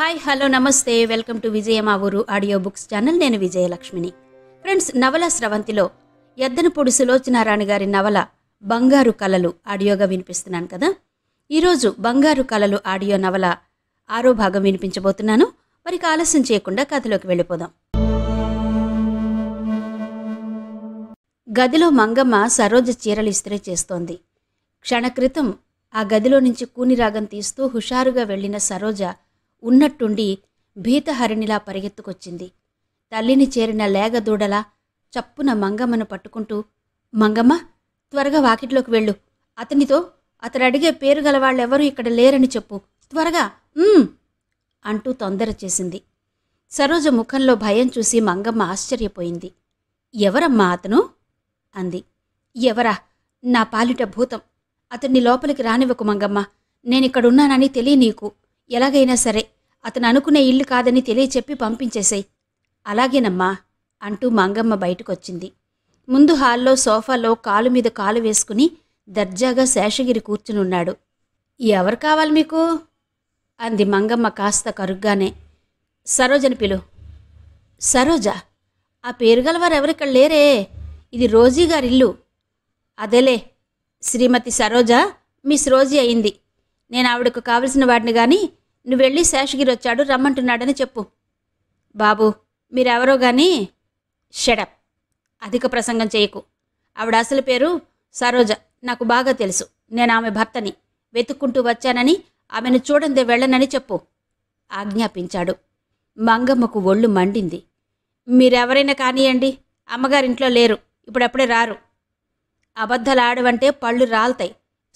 hi hello నమస్తే welcome to విజయమావూరు ఊరు ఆడియో బుక్స్ ఛానల్ నేను విజయలక్ష్మిని ఫ్రెండ్స్ నవల స్రవంతిలో ఎద్దనపూడి సులోచనారాణి గారి నవల బంగారు కలలు ఆడియోగా వినిపిస్తున్నాను కదా ఈరోజు బంగారు కలలు ఆడియో నవల ఆరో భాగం వినిపించబోతున్నాను మరి ఆలస్యం చేయకుండా కథలోకి వెళ్ళిపోదాం గదిలో మంగమ్మ సరోజ చీరలు ఇస్త్రీ చేస్తోంది క్షణక్రితం ఆ గదిలో నుంచి కూని రాగం తీస్తూ హుషారుగా వెళ్లిన సరోజ ఉన్నట్టుండి భీతహరిణిలా పరిగెత్తుకొచ్చింది తల్లిని చేరిన లేగదూడల చప్పున మంగమ్మను పట్టుకుంటూ మంగమ్మ త్వరగా వాకిట్లోకి వెళ్ళు అతనితో అతడు అడిగే పేరు గలవాళ్ళెవరూ ఇక్కడ లేరని చెప్పు త్వరగా అంటూ తొందర చేసింది సరోజ ముఖంలో భయం చూసి మంగమ్మ ఆశ్చర్యపోయింది ఎవరమ్మా అతను అంది ఎవరా నా పాలిట భూతం అతన్ని లోపలికి రానివ్వకు మంగమ్మ నేనిక్కడున్నానని తెలియ నీకు ఎలాగైనా సరే అతను అనుకునే ఇల్లు కాదని తెలియచెప్పి పంపించేశాయి అలాగేనమ్మా అంటూ మంగమ్మ బయటకొచ్చింది ముందు హాల్లో సోఫాలో కాలు మీద కాలు వేసుకుని దర్జాగా శేషగిరి కూర్చునున్నాడు ఎవరు కావాలి మీకు అంది మంగమ్మ కాస్త కరుగ్గానే సరోజని పిలు సరోజ ఆ పేరుగలవారు ఎవరిక్కడ లేరే ఇది రోజీ గారిల్లు అదేలే శ్రీమతి సరోజ మిస్ రోజీ అయింది నేను ఆవిడకు కావలసిన వాటిని కానీ నువ్వెళ్ళి శేషగిరి వచ్చాడు రమ్మంటున్నాడని చెప్పు బాబు మీరెవరో కానీ షడప్ అధిక ప్రసంగం చేయకు ఆవిడ అసలు పేరు సరోజ నాకు బాగా తెలుసు నేను ఆమె భర్తని వెతుక్కుంటూ వచ్చానని ఆమెను చూడందే వెళ్ళనని చెప్పు ఆజ్ఞాపించాడు మంగమ్మకు ఒళ్ళు మండింది మీరెవరైనా కానియండి అమ్మగారింట్లో లేరు ఇప్పుడప్పుడే రారు అబద్ధాలు ఆడవంటే పళ్ళు రాల్తాయి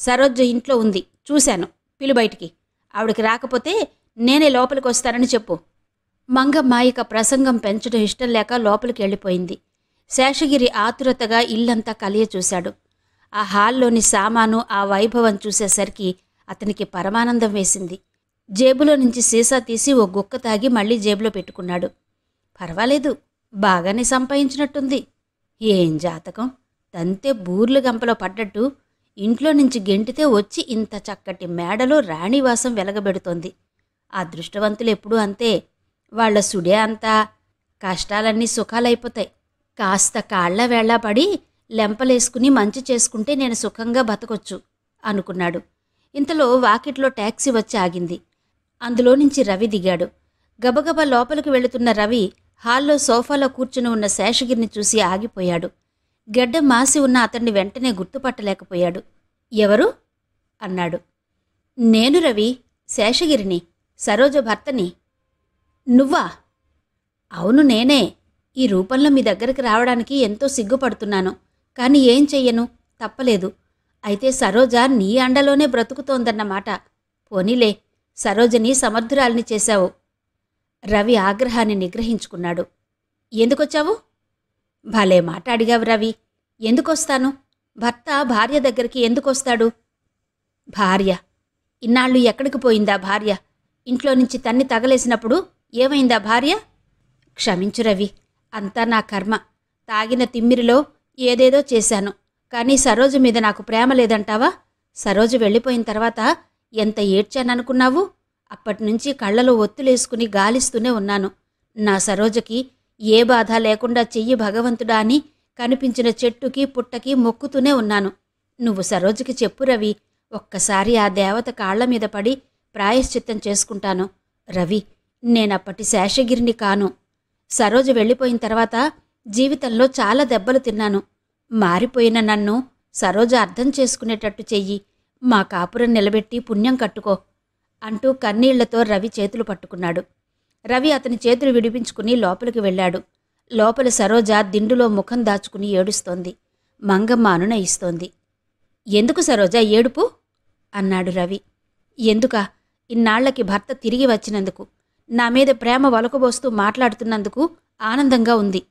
సరోజ ఇంట్లో ఉంది చూశాను పిలు బయటికి ఆవిడకి రాకపోతే నేనే లోపలికి వస్తానని చెప్పు మంగమ్మ ఇక ప్రసంగం పెంచడం ఇష్టం లేక లోపలికి వెళ్ళిపోయింది శేషగిరి ఆతురతగా ఇల్లంతా కలియ చూశాడు ఆ హాల్లోని సామాను ఆ వైభవం చూసేసరికి అతనికి పరమానందం వేసింది జేబులో నుంచి సీసా తీసి ఓ గుక్క తాగి మళ్ళీ జేబులో పెట్టుకున్నాడు పర్వాలేదు బాగానే సంపాదించినట్టుంది ఏం జాతకం తంతే బూర్లు గంపలో పడ్డట్టు ఇంట్లో నుంచి గెంటితే వచ్చి ఇంత చక్కటి మేడలో రాణివాసం వెలగబెడుతోంది ఆ దృష్టవంతులు ఎప్పుడూ అంతే వాళ్ల సుడే అంతా కష్టాలన్నీ సుఖాలైపోతాయి కాస్త కాళ్ల పడి లెంపలేసుకుని మంచి చేసుకుంటే నేను సుఖంగా బతకొచ్చు అనుకున్నాడు ఇంతలో వాకిట్లో ట్యాక్సీ వచ్చి ఆగింది అందులో నుంచి రవి దిగాడు గబగబా లోపలికి వెళుతున్న రవి హాల్లో సోఫాలో కూర్చుని ఉన్న శేషగిరిని చూసి ఆగిపోయాడు గెడ్డ మాసి ఉన్న అతన్ని వెంటనే గుర్తుపట్టలేకపోయాడు ఎవరు అన్నాడు నేను రవి శేషగిరిని సరోజ భర్తని నువ్వా అవును నేనే ఈ రూపంలో మీ దగ్గరికి రావడానికి ఎంతో సిగ్గుపడుతున్నాను కానీ ఏం చెయ్యను తప్పలేదు అయితే సరోజ నీ అండలోనే బ్రతుకుతోందన్నమాట పోనీలే సరోజని సమర్థురాలిని చేశావు రవి ఆగ్రహాన్ని నిగ్రహించుకున్నాడు ఎందుకొచ్చావు భలే మాట అడిగావు రవి ఎందుకొస్తాను భర్త భార్య దగ్గరికి ఎందుకొస్తాడు భార్య ఇన్నాళ్ళు ఎక్కడికి పోయిందా భార్య ఇంట్లో నుంచి తన్ని తగలేసినప్పుడు ఏమైందా భార్య క్షమించు రవి అంతా నా కర్మ తాగిన తిమ్మిరిలో ఏదేదో చేశాను కానీ సరోజు మీద నాకు ప్రేమ లేదంటావా సరోజు వెళ్ళిపోయిన తర్వాత ఎంత ఏడ్చాననుకున్నావు అప్పటినుంచి కళ్ళలో ఒత్తులేసుకుని గాలిస్తూనే ఉన్నాను నా సరోజకి ఏ బాధ లేకుండా చెయ్యి భగవంతుడా అని కనిపించిన చెట్టుకి పుట్టకి మొక్కుతూనే ఉన్నాను నువ్వు సరోజుకి చెప్పు రవి ఒక్కసారి ఆ దేవత కాళ్ల మీద పడి ప్రాయశ్చిత్తం చేసుకుంటాను రవి నేనప్పటి శేషగిరిని కాను సరోజు వెళ్ళిపోయిన తర్వాత జీవితంలో చాలా దెబ్బలు తిన్నాను మారిపోయిన నన్ను సరోజ అర్థం చేసుకునేటట్టు చెయ్యి మా కాపురం నిలబెట్టి పుణ్యం కట్టుకో అంటూ కన్నీళ్లతో రవి చేతులు పట్టుకున్నాడు రవి అతని చేతులు విడిపించుకుని లోపలికి వెళ్ళాడు లోపల సరోజ దిండులో ముఖం దాచుకుని ఏడుస్తోంది మంగమ్మ అనునయిస్తోంది ఎందుకు సరోజ ఏడుపు అన్నాడు రవి ఎందుక ఇన్నాళ్లకి భర్త తిరిగి వచ్చినందుకు నా మీద ప్రేమ వలకబోస్తూ మాట్లాడుతున్నందుకు ఆనందంగా ఉంది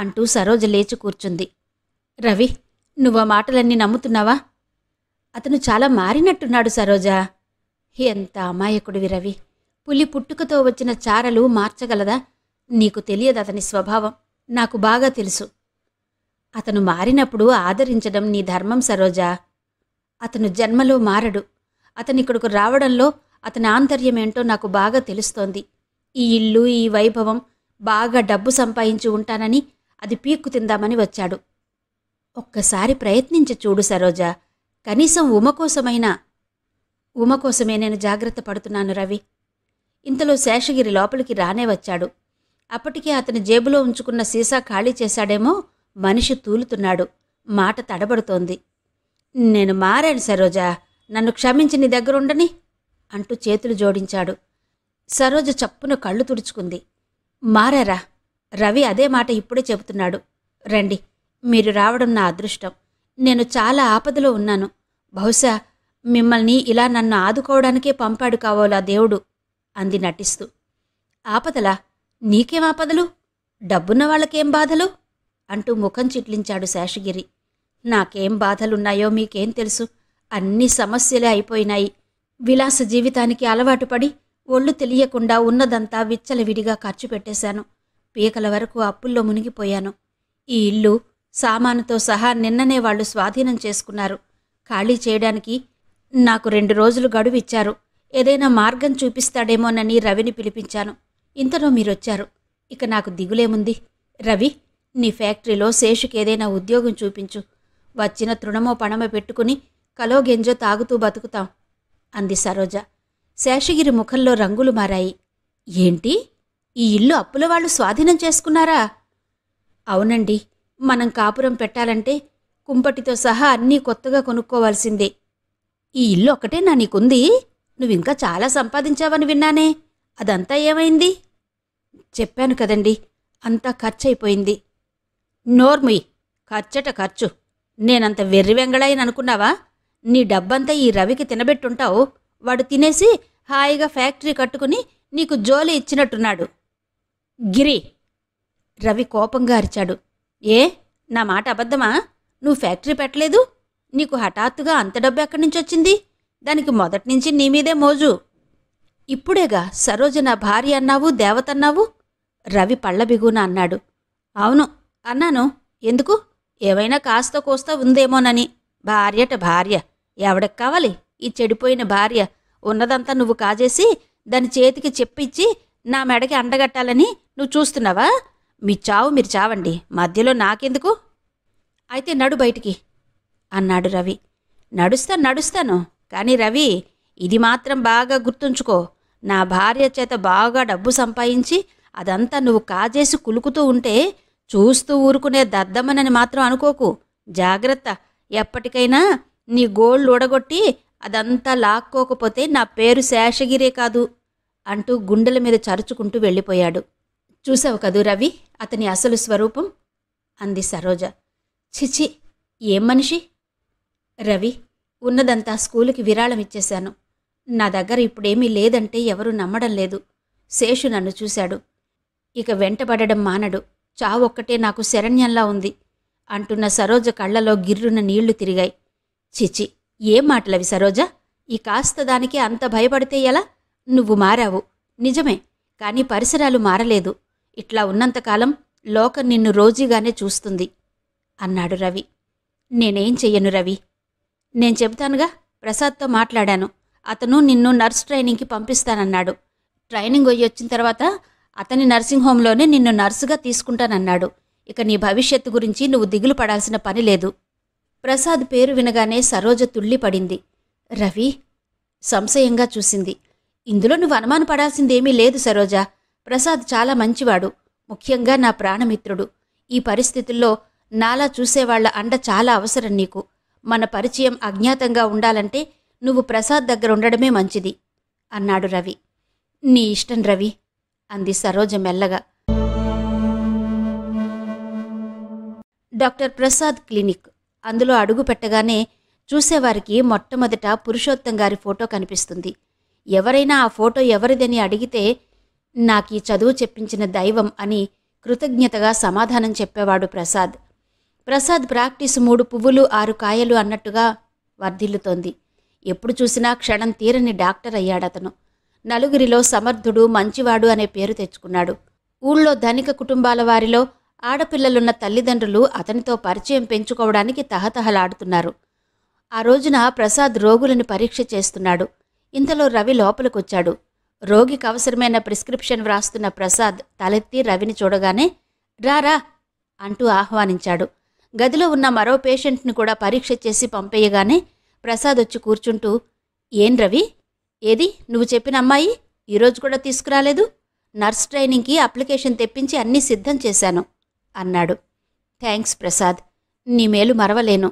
అంటూ సరోజ లేచి కూర్చుంది రవి నువ్వు మాటలన్నీ నమ్ముతున్నావా అతను చాలా మారినట్టున్నాడు సరోజా ఎంత అమాయకుడివి రవి పులి పుట్టుకతో వచ్చిన చారలు మార్చగలదా నీకు తెలియదు అతని స్వభావం నాకు బాగా తెలుసు అతను మారినప్పుడు ఆదరించడం నీ ధర్మం సరోజా అతను జన్మలో మారడు అతనిక్కడకు రావడంలో అతని ఆంతర్యం ఏంటో నాకు బాగా తెలుస్తోంది ఈ ఇల్లు ఈ వైభవం బాగా డబ్బు సంపాదించి ఉంటానని అది పీక్కు తిందామని వచ్చాడు ఒక్కసారి ప్రయత్నించి చూడు సరోజా కనీసం ఉమ కోసమైనా ఉమ కోసమే నేను జాగ్రత్త పడుతున్నాను రవి ఇంతలో శేషగిరి లోపలికి రానే వచ్చాడు అప్పటికే అతని జేబులో ఉంచుకున్న సీసా ఖాళీ చేశాడేమో మనిషి తూలుతున్నాడు మాట తడబడుతోంది నేను మారాను సరోజా నన్ను క్షమించి నీ దగ్గరుండని అంటూ చేతులు జోడించాడు సరోజ చప్పున కళ్ళు తుడుచుకుంది మారారా రవి అదే మాట ఇప్పుడే చెబుతున్నాడు రండి మీరు రావడం నా అదృష్టం నేను చాలా ఆపదలో ఉన్నాను బహుశా మిమ్మల్ని ఇలా నన్ను ఆదుకోవడానికే పంపాడు కావాలా దేవుడు అంది నటిస్తూ ఆపదలా నీకేం ఆపదలు డబ్బున్న వాళ్ళకేం బాధలు అంటూ ముఖం చిట్లించాడు శేషగిరి నాకేం బాధలున్నాయో మీకేం తెలుసు అన్ని సమస్యలే అయిపోయినాయి విలాస జీవితానికి అలవాటు పడి ఒళ్ళు తెలియకుండా ఉన్నదంతా విచ్చలవిడిగా ఖర్చు పెట్టేశాను పీకల వరకు అప్పుల్లో మునిగిపోయాను ఈ ఇల్లు సామానుతో సహా నిన్ననే వాళ్ళు స్వాధీనం చేసుకున్నారు ఖాళీ చేయడానికి నాకు రెండు రోజులు గడువిచ్చారు ఏదైనా మార్గం చూపిస్తాడేమోనని రవిని పిలిపించాను ఇంతలో మీరొచ్చారు ఇక నాకు దిగులేముంది రవి నీ ఫ్యాక్టరీలో శేషుకి ఏదైనా ఉద్యోగం చూపించు వచ్చిన తృణమో పణమో పెట్టుకుని కలో గెంజో తాగుతూ బతుకుతాం అంది సరోజ శేషగిరి ముఖంలో రంగులు మారాయి ఏంటి ఈ ఇల్లు అప్పుల వాళ్ళు స్వాధీనం చేసుకున్నారా అవునండి మనం కాపురం పెట్టాలంటే కుంపటితో సహా అన్నీ కొత్తగా కొనుక్కోవాల్సిందే ఈ ఇల్లు ఒకటే నా నీకుంది నువ్వింకా చాలా సంపాదించావని విన్నానే అదంతా ఏమైంది చెప్పాను కదండి అంతా ఖర్చయిపోయింది నోర్ముయ్ ఖర్చట ఖర్చు నేనంత వెర్రి వెంగళాయని అనుకున్నావా నీ డబ్బంతా ఈ రవికి తినబెట్టుంటావు వాడు తినేసి హాయిగా ఫ్యాక్టరీ కట్టుకుని నీకు జోలి ఇచ్చినట్టున్నాడు గిరి రవి కోపంగా అరిచాడు ఏ నా మాట అబద్ధమా నువ్వు ఫ్యాక్టరీ పెట్టలేదు నీకు హఠాత్తుగా అంత డబ్బు ఎక్కడి నుంచి వచ్చింది దానికి మొదటి నుంచి నీ మీదే మోజు ఇప్పుడేగా సరోజ నా భార్య అన్నావు దేవతన్నావు రవి పళ్ళబిగున అన్నాడు అవును అన్నాను ఎందుకు ఏవైనా కాస్త కోస్త ఉందేమోనని భార్యట భార్య ఎవడకి కావాలి ఈ చెడిపోయిన భార్య ఉన్నదంతా నువ్వు కాజేసి దాని చేతికి చెప్పిచ్చి నా మెడకి అండగట్టాలని నువ్వు చూస్తున్నావా మీ చావు మీరు చావండి మధ్యలో నాకెందుకు అయితే నడు బయటికి అన్నాడు రవి నడుస్తాను నడుస్తాను కానీ రవి ఇది మాత్రం బాగా గుర్తుంచుకో నా భార్య చేత బాగా డబ్బు సంపాదించి అదంతా నువ్వు కాజేసి కులుకుతూ ఉంటే చూస్తూ ఊరుకునే దద్దమ్మనని మాత్రం అనుకోకు జాగ్రత్త ఎప్పటికైనా నీ గోల్డ్ ఊడగొట్టి అదంతా లాక్కోకపోతే నా పేరు శేషగిరే కాదు అంటూ గుండెల మీద చరుచుకుంటూ వెళ్ళిపోయాడు చూసావు కదూ రవి అతని అసలు స్వరూపం అంది సరోజ చిచి ఏం మనిషి రవి ఉన్నదంతా స్కూలుకి విరాళం ఇచ్చేశాను నా దగ్గర ఇప్పుడేమీ లేదంటే ఎవరూ నమ్మడం లేదు శేషు నన్ను చూశాడు ఇక వెంటబడడం మానడు చావొక్కటే నాకు శరణ్యంలా ఉంది అంటున్న సరోజ కళ్ళలో గిర్రున నీళ్లు తిరిగాయి చిచి ఏం మాటలవి సరోజ ఈ కాస్త దానికి అంత భయపడితే ఎలా నువ్వు మారావు నిజమే కానీ పరిసరాలు మారలేదు ఇట్లా ఉన్నంతకాలం లోకం నిన్ను రోజీగానే చూస్తుంది అన్నాడు రవి నేనేం చెయ్యను రవి నేను చెబుతానుగా ప్రసాద్తో మాట్లాడాను అతను నిన్ను నర్స్ ట్రైనింగ్కి పంపిస్తానన్నాడు ట్రైనింగ్ పోయి వచ్చిన తర్వాత అతని నర్సింగ్ హోంలోనే నిన్ను నర్సుగా తీసుకుంటానన్నాడు ఇక నీ భవిష్యత్తు గురించి నువ్వు దిగులు పడాల్సిన పని లేదు ప్రసాద్ పేరు వినగానే సరోజ తుళ్ళిపడింది రవి సంశయంగా చూసింది ఇందులో నువ్వు అనుమాన పడాల్సిందేమీ లేదు సరోజ ప్రసాద్ చాలా మంచివాడు ముఖ్యంగా నా ప్రాణమిత్రుడు ఈ పరిస్థితుల్లో నాలా చూసేవాళ్ల అండ చాలా అవసరం నీకు మన పరిచయం అజ్ఞాతంగా ఉండాలంటే నువ్వు ప్రసాద్ దగ్గర ఉండడమే మంచిది అన్నాడు రవి నీ ఇష్టం రవి అంది సరోజ మెల్లగా డాక్టర్ ప్రసాద్ క్లినిక్ అందులో అడుగు పెట్టగానే చూసేవారికి మొట్టమొదట పురుషోత్తం గారి ఫోటో కనిపిస్తుంది ఎవరైనా ఆ ఫోటో ఎవరిదని అడిగితే నాకు ఈ చదువు చెప్పించిన దైవం అని కృతజ్ఞతగా సమాధానం చెప్పేవాడు ప్రసాద్ ప్రసాద్ ప్రాక్టీస్ మూడు పువ్వులు ఆరు కాయలు అన్నట్టుగా వర్ధిల్లుతోంది ఎప్పుడు చూసినా క్షణం తీరని డాక్టర్ అయ్యాడతను నలుగురిలో సమర్థుడు మంచివాడు అనే పేరు తెచ్చుకున్నాడు ఊళ్ళో ధనిక కుటుంబాల వారిలో ఆడపిల్లలున్న తల్లిదండ్రులు అతనితో పరిచయం పెంచుకోవడానికి తహతహలాడుతున్నారు ఆ రోజున ప్రసాద్ రోగులను పరీక్ష చేస్తున్నాడు ఇంతలో రవి లోపలికొచ్చాడు రోగికి అవసరమైన ప్రిస్క్రిప్షన్ వ్రాస్తున్న ప్రసాద్ తలెత్తి రవిని చూడగానే రారా అంటూ ఆహ్వానించాడు గదిలో ఉన్న మరో పేషెంట్ను కూడా పరీక్ష చేసి పంపేయగానే ప్రసాద్ వచ్చి కూర్చుంటూ ఏం రవి ఏది నువ్వు చెప్పిన అమ్మాయి ఈరోజు కూడా తీసుకురాలేదు నర్స్ ట్రైనింగ్కి అప్లికేషన్ తెప్పించి అన్నీ సిద్ధం చేశాను అన్నాడు థ్యాంక్స్ ప్రసాద్ నీ మేలు మరవలేను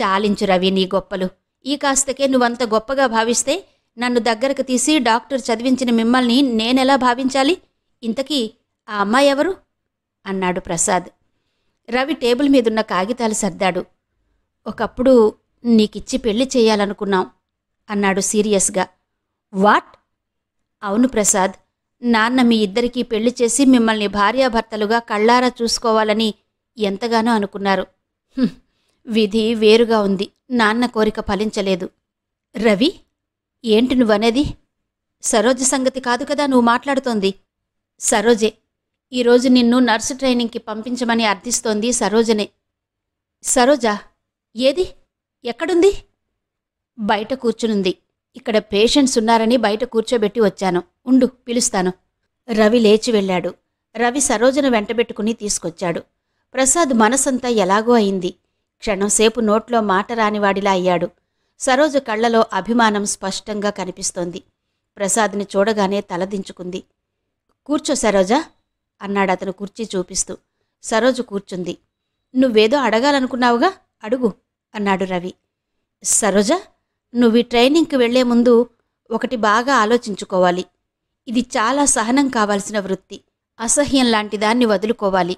చాలించు రవి నీ గొప్పలు ఈ కాస్తకే నువ్వంత గొప్పగా భావిస్తే నన్ను దగ్గరకు తీసి డాక్టర్ చదివించిన మిమ్మల్ని నేనెలా భావించాలి ఇంతకీ ఆ అమ్మాయి ఎవరు అన్నాడు ప్రసాద్ రవి టేబుల్ మీదున్న కాగితాలు సర్దాడు ఒకప్పుడు నీకిచ్చి పెళ్లి చేయాలనుకున్నాం అన్నాడు సీరియస్గా వాట్ అవును ప్రసాద్ నాన్న మీ ఇద్దరికీ పెళ్లి చేసి మిమ్మల్ని భార్యాభర్తలుగా కళ్ళారా చూసుకోవాలని ఎంతగానో అనుకున్నారు విధి వేరుగా ఉంది నాన్న కోరిక ఫలించలేదు రవి ఏంటి నువ్వనేది సరోజ సంగతి కాదు కదా నువ్వు మాట్లాడుతోంది సరోజే ఈరోజు నిన్ను నర్సు ట్రైనింగ్కి పంపించమని అర్థిస్తోంది సరోజనే సరోజ ఏది ఎక్కడుంది బయట కూర్చునుంది ఇక్కడ పేషెంట్స్ ఉన్నారని బయట కూర్చోబెట్టి వచ్చాను ఉండు పిలుస్తాను రవి లేచి వెళ్ళాడు రవి సరోజను వెంటబెట్టుకుని తీసుకొచ్చాడు ప్రసాద్ మనసంతా ఎలాగో అయింది క్షణంసేపు నోట్లో మాట రానివాడిలా అయ్యాడు సరోజ కళ్లలో అభిమానం స్పష్టంగా కనిపిస్తోంది ప్రసాద్ని చూడగానే తలదించుకుంది కూర్చో సరోజా అన్నాడు అతను కుర్చీ చూపిస్తూ సరోజు కూర్చుంది నువ్వేదో అడగాలనుకున్నావుగా అడుగు అన్నాడు రవి సరోజ నువ్వు ఈ ట్రైనింగ్కి వెళ్లే ముందు ఒకటి బాగా ఆలోచించుకోవాలి ఇది చాలా సహనం కావాల్సిన వృత్తి అసహ్యం లాంటి దాన్ని వదులుకోవాలి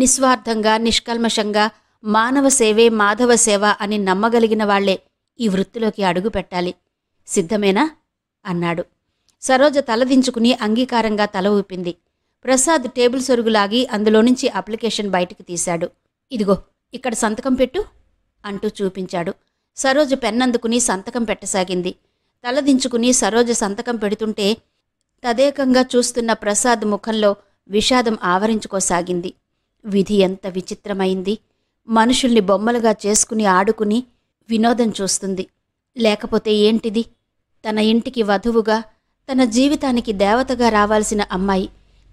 నిస్వార్థంగా నిష్కల్మషంగా మానవ సేవే మాధవ సేవ అని నమ్మగలిగిన వాళ్లే ఈ వృత్తిలోకి అడుగు పెట్టాలి సిద్ధమేనా అన్నాడు సరోజ తలదించుకుని అంగీకారంగా తల ఊపింది ప్రసాద్ టేబుల్ సొరుగులాగి అందులో నుంచి అప్లికేషన్ బయటికి తీశాడు ఇదిగో ఇక్కడ సంతకం పెట్టు అంటూ చూపించాడు సరోజ పెన్నందుకుని సంతకం పెట్టసాగింది తలదించుకుని సరోజ సంతకం పెడుతుంటే తదేకంగా చూస్తున్న ప్రసాద్ ముఖంలో విషాదం ఆవరించుకోసాగింది విధి ఎంత విచిత్రమైంది మనుషుల్ని బొమ్మలుగా చేసుకుని ఆడుకుని వినోదం చూస్తుంది లేకపోతే ఏంటిది తన ఇంటికి వధువుగా తన జీవితానికి దేవతగా రావాల్సిన అమ్మాయి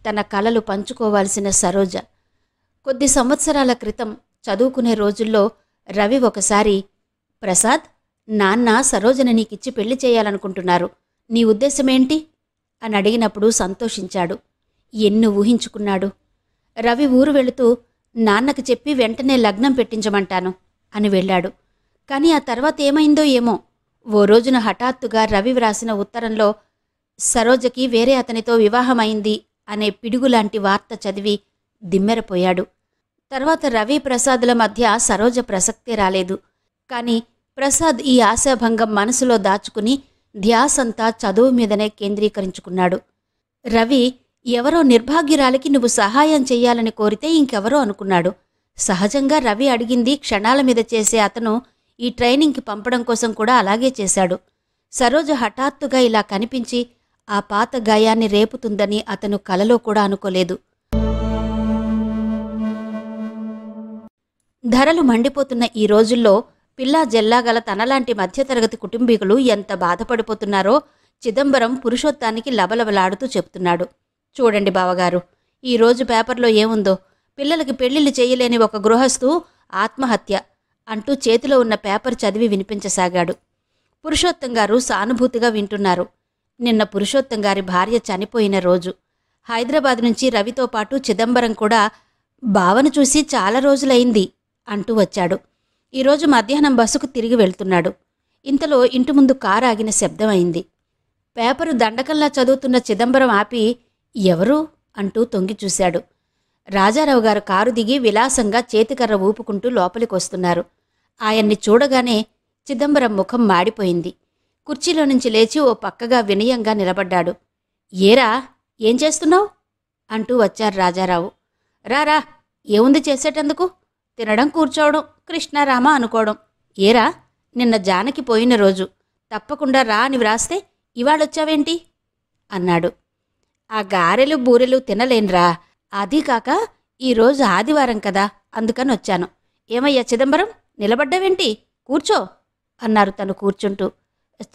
తన కళలు పంచుకోవాల్సిన సరోజ కొద్ది సంవత్సరాల క్రితం చదువుకునే రోజుల్లో రవి ఒకసారి ప్రసాద్ నాన్న సరోజని నీకిచ్చి పెళ్లి చేయాలనుకుంటున్నారు నీ ఉద్దేశమేంటి అని అడిగినప్పుడు సంతోషించాడు ఎన్ను ఊహించుకున్నాడు రవి ఊరు వెళుతూ నాన్నకు చెప్పి వెంటనే లగ్నం పెట్టించమంటాను అని వెళ్ళాడు కానీ ఆ తర్వాత ఏమైందో ఏమో ఓ రోజున హఠాత్తుగా రవి వ్రాసిన ఉత్తరంలో సరోజకి వేరే అతనితో వివాహమైంది అనే పిడుగులాంటి వార్త చదివి దిమ్మెరపోయాడు తర్వాత రవి ప్రసాద్ల మధ్య సరోజ ప్రసక్తి రాలేదు కానీ ప్రసాద్ ఈ ఆశాభంగం మనసులో దాచుకుని ధ్యాసంతా చదువు మీదనే కేంద్రీకరించుకున్నాడు రవి ఎవరో నిర్భాగ్యురాలికి నువ్వు సహాయం చేయాలని కోరితే ఇంకెవరో అనుకున్నాడు సహజంగా రవి అడిగింది క్షణాల మీద చేసే అతను ఈ ట్రైనింగ్కి పంపడం కోసం కూడా అలాగే చేశాడు సరోజ హఠాత్తుగా ఇలా కనిపించి ఆ పాత గాయాన్ని రేపుతుందని అతను కలలో కూడా అనుకోలేదు ధరలు మండిపోతున్న ఈ రోజుల్లో పిల్లా జెల్లాగల తనలాంటి మధ్యతరగతి కుటుంబీకులు ఎంత బాధపడిపోతున్నారో చిదంబరం పురుషోత్తానికి లబలబలాడుతూ చెప్తున్నాడు చూడండి బావగారు ఈరోజు పేపర్లో ఏముందో పిల్లలకి పెళ్లిళ్ళు చేయలేని ఒక గృహస్థు ఆత్మహత్య అంటూ చేతిలో ఉన్న పేపర్ చదివి వినిపించసాగాడు పురుషోత్తం గారు సానుభూతిగా వింటున్నారు నిన్న పురుషోత్తం గారి భార్య చనిపోయిన రోజు హైదరాబాద్ నుంచి రవితో పాటు చిదంబరం కూడా భావన చూసి చాలా రోజులైంది అంటూ వచ్చాడు ఈరోజు మధ్యాహ్నం బస్సుకు తిరిగి వెళ్తున్నాడు ఇంతలో ఇంటి ముందు కారు ఆగిన శబ్దమైంది పేపరు దండకంలా చదువుతున్న చిదంబరం ఆపి ఎవరు అంటూ తొంగి చూశాడు రాజారావు గారు కారు దిగి విలాసంగా చేతికర్ర ఊపుకుంటూ లోపలికొస్తున్నారు ఆయన్ని చూడగానే చిదంబరం ముఖం మాడిపోయింది కుర్చీలో నుంచి లేచి ఓ పక్కగా వినయంగా నిలబడ్డాడు ఏరా ఏం చేస్తున్నావు అంటూ వచ్చారు రాజారావు రారా ఏముంది చేసేటందుకు తినడం కూర్చోవడం కృష్ణారామ అనుకోవడం ఏరా నిన్న జానకి పోయిన రోజు తప్పకుండా రా అని వ్రాస్తే ఇవాళొచ్చావేంటి అన్నాడు ఆ గారెలు బూరెలు తినలేనురా అదీ కాక ఈరోజు ఆదివారం కదా అందుకని వచ్చాను ఏమయ్యా చిదంబరం నిలబడ్డావేంటి కూర్చో అన్నారు తను కూర్చుంటూ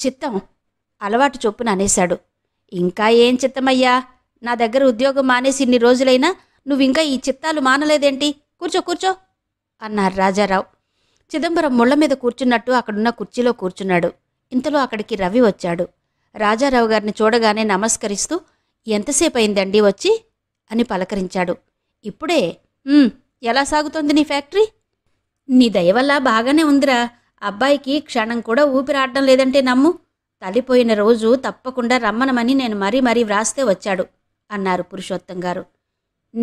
చిత్తం అలవాటు చొప్పున అనేశాడు ఇంకా ఏం చిత్తమయ్యా నా దగ్గర ఉద్యోగం మానేసి ఇన్ని రోజులైనా నువ్వింకా ఈ చిత్తాలు మానలేదేంటి కూర్చో కూర్చో అన్నారు రాజారావు చిదంబరం ముళ్ళ మీద కూర్చున్నట్టు అక్కడున్న కుర్చీలో కూర్చున్నాడు ఇంతలో అక్కడికి రవి వచ్చాడు రాజారావు గారిని చూడగానే నమస్కరిస్తూ ఎంతసేపు అయిందండి వచ్చి అని పలకరించాడు ఇప్పుడే ఎలా సాగుతోంది నీ ఫ్యాక్టరీ నీ దయవల్ల బాగానే ఉందిరా అబ్బాయికి క్షణం కూడా ఊపిరాడడం లేదంటే నమ్ము తల్లిపోయిన రోజు తప్పకుండా రమ్మనమని నేను మరీ మరీ వ్రాస్తే వచ్చాడు అన్నారు పురుషోత్తం గారు